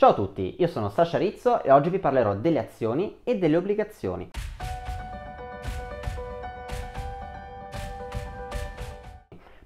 Ciao a tutti, io sono Sasha Rizzo e oggi vi parlerò delle azioni e delle obbligazioni.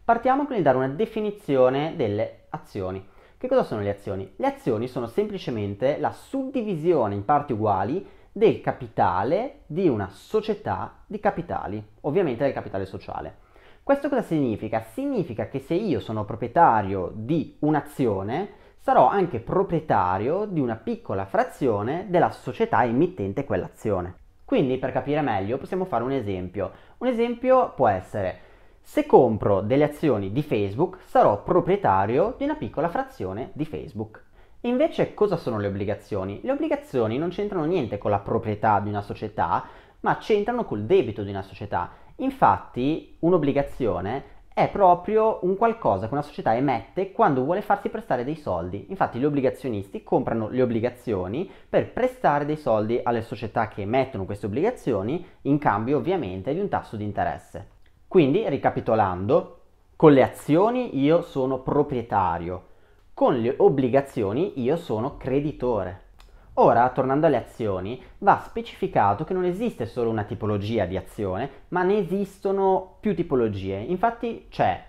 Partiamo con il dare una definizione delle azioni. Che cosa sono le azioni? Le azioni sono semplicemente la suddivisione in parti uguali del capitale di una società di capitali, ovviamente del capitale sociale. Questo cosa significa? Significa che se io sono proprietario di un'azione, sarò anche proprietario di una piccola frazione della società emittente quell'azione. Quindi per capire meglio possiamo fare un esempio. Un esempio può essere se compro delle azioni di Facebook sarò proprietario di una piccola frazione di Facebook. Invece cosa sono le obbligazioni? Le obbligazioni non c'entrano niente con la proprietà di una società, ma c'entrano col debito di una società. Infatti un'obbligazione è proprio un qualcosa che una società emette quando vuole farsi prestare dei soldi. Infatti gli obbligazionisti comprano le obbligazioni per prestare dei soldi alle società che emettono queste obbligazioni in cambio ovviamente di un tasso di interesse. Quindi, ricapitolando, con le azioni io sono proprietario, con le obbligazioni io sono creditore. Ora, tornando alle azioni, va specificato che non esiste solo una tipologia di azione, ma ne esistono più tipologie. Infatti c'è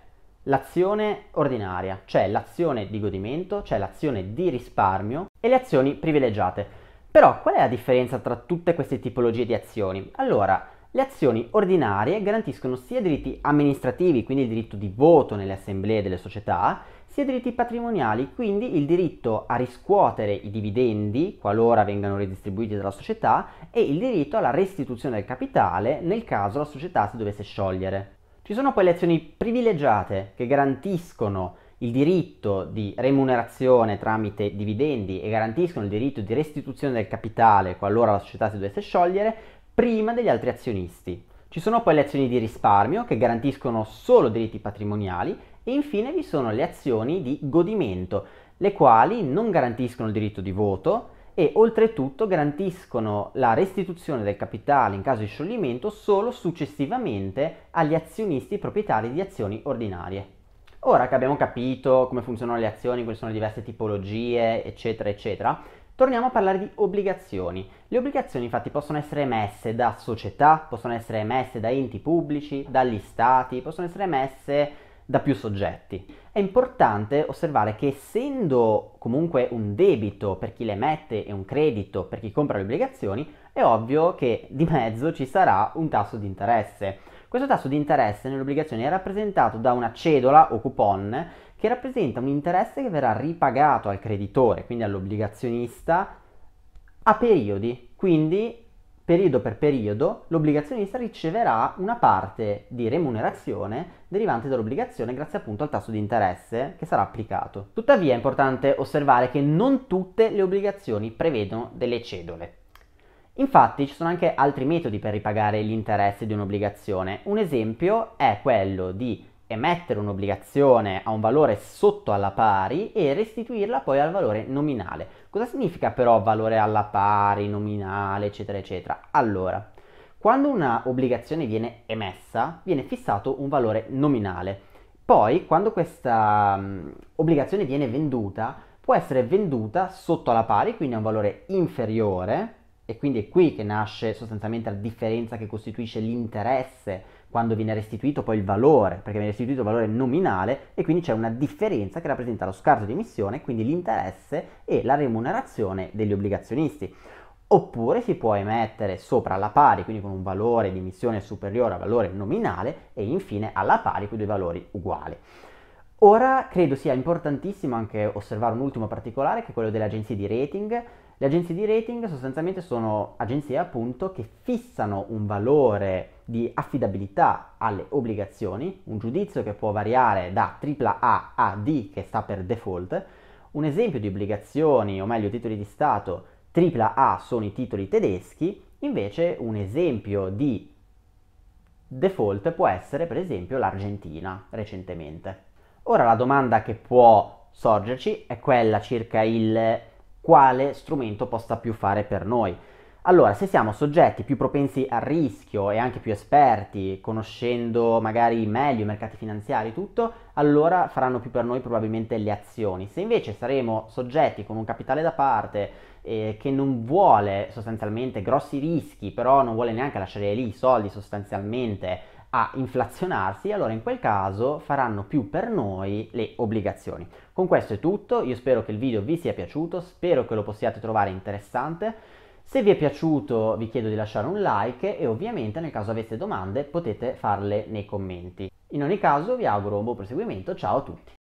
l'azione ordinaria, c'è l'azione di godimento, c'è l'azione di risparmio e le azioni privilegiate. Però qual è la differenza tra tutte queste tipologie di azioni? Allora, le azioni ordinarie garantiscono sia diritti amministrativi, quindi il diritto di voto nelle assemblee delle società, sia diritti patrimoniali, quindi il diritto a riscuotere i dividendi qualora vengano ridistribuiti dalla società e il diritto alla restituzione del capitale nel caso la società si dovesse sciogliere. Ci sono poi le azioni privilegiate che garantiscono il diritto di remunerazione tramite dividendi e garantiscono il diritto di restituzione del capitale qualora la società si dovesse sciogliere prima degli altri azionisti. Ci sono poi le azioni di risparmio che garantiscono solo diritti patrimoniali e infine vi sono le azioni di godimento, le quali non garantiscono il diritto di voto e oltretutto garantiscono la restituzione del capitale in caso di scioglimento solo successivamente agli azionisti proprietari di azioni ordinarie. Ora che abbiamo capito come funzionano le azioni, quali sono le diverse tipologie, eccetera, eccetera, torniamo a parlare di obbligazioni. Le obbligazioni infatti possono essere emesse da società, possono essere emesse da enti pubblici, dagli stati, possono essere emesse da più soggetti. È importante osservare che essendo comunque un debito per chi le emette e un credito per chi compra le obbligazioni, è ovvio che di mezzo ci sarà un tasso di interesse. Questo tasso di interesse nelle obbligazioni è rappresentato da una cedola o coupon che rappresenta un interesse che verrà ripagato al creditore, quindi all'obbligazionista, a periodi, quindi periodo per periodo, l'obbligazionista riceverà una parte di remunerazione derivante dall'obbligazione grazie appunto al tasso di interesse che sarà applicato. Tuttavia è importante osservare che non tutte le obbligazioni prevedono delle cedole. Infatti ci sono anche altri metodi per ripagare l'interesse di un'obbligazione. Un esempio è quello di emettere un'obbligazione a un valore sotto alla pari e restituirla poi al valore nominale. Cosa significa però valore alla pari, nominale, eccetera, eccetera? Allora, quando una obbligazione viene emessa, viene fissato un valore nominale. Poi, quando questa um, obbligazione viene venduta, può essere venduta sotto alla pari, quindi a un valore inferiore, e quindi è qui che nasce sostanzialmente la differenza che costituisce l'interesse quando viene restituito poi il valore, perché viene restituito il valore nominale e quindi c'è una differenza che rappresenta lo scarto di emissione, quindi l'interesse e la remunerazione degli obbligazionisti. Oppure si può emettere sopra alla pari, quindi con un valore di emissione superiore al valore nominale e infine alla pari con due valori uguali. Ora credo sia importantissimo anche osservare un ultimo particolare che è quello delle agenzie di rating le agenzie di rating sostanzialmente sono agenzie appunto che fissano un valore di affidabilità alle obbligazioni, un giudizio che può variare da AAA a D che sta per default. Un esempio di obbligazioni, o meglio titoli di Stato, AAA sono i titoli tedeschi, invece un esempio di default può essere per esempio l'Argentina recentemente. Ora la domanda che può sorgerci è quella circa il quale strumento possa più fare per noi. Allora, se siamo soggetti più propensi al rischio e anche più esperti, conoscendo magari meglio i mercati finanziari e tutto, allora faranno più per noi probabilmente le azioni. Se invece saremo soggetti con un capitale da parte eh, che non vuole sostanzialmente grossi rischi, però non vuole neanche lasciare lì i soldi sostanzialmente a inflazionarsi, allora in quel caso faranno più per noi le obbligazioni. Con questo è tutto, io spero che il video vi sia piaciuto, spero che lo possiate trovare interessante. Se vi è piaciuto vi chiedo di lasciare un like e ovviamente nel caso aveste domande potete farle nei commenti. In ogni caso vi auguro un buon proseguimento, ciao a tutti!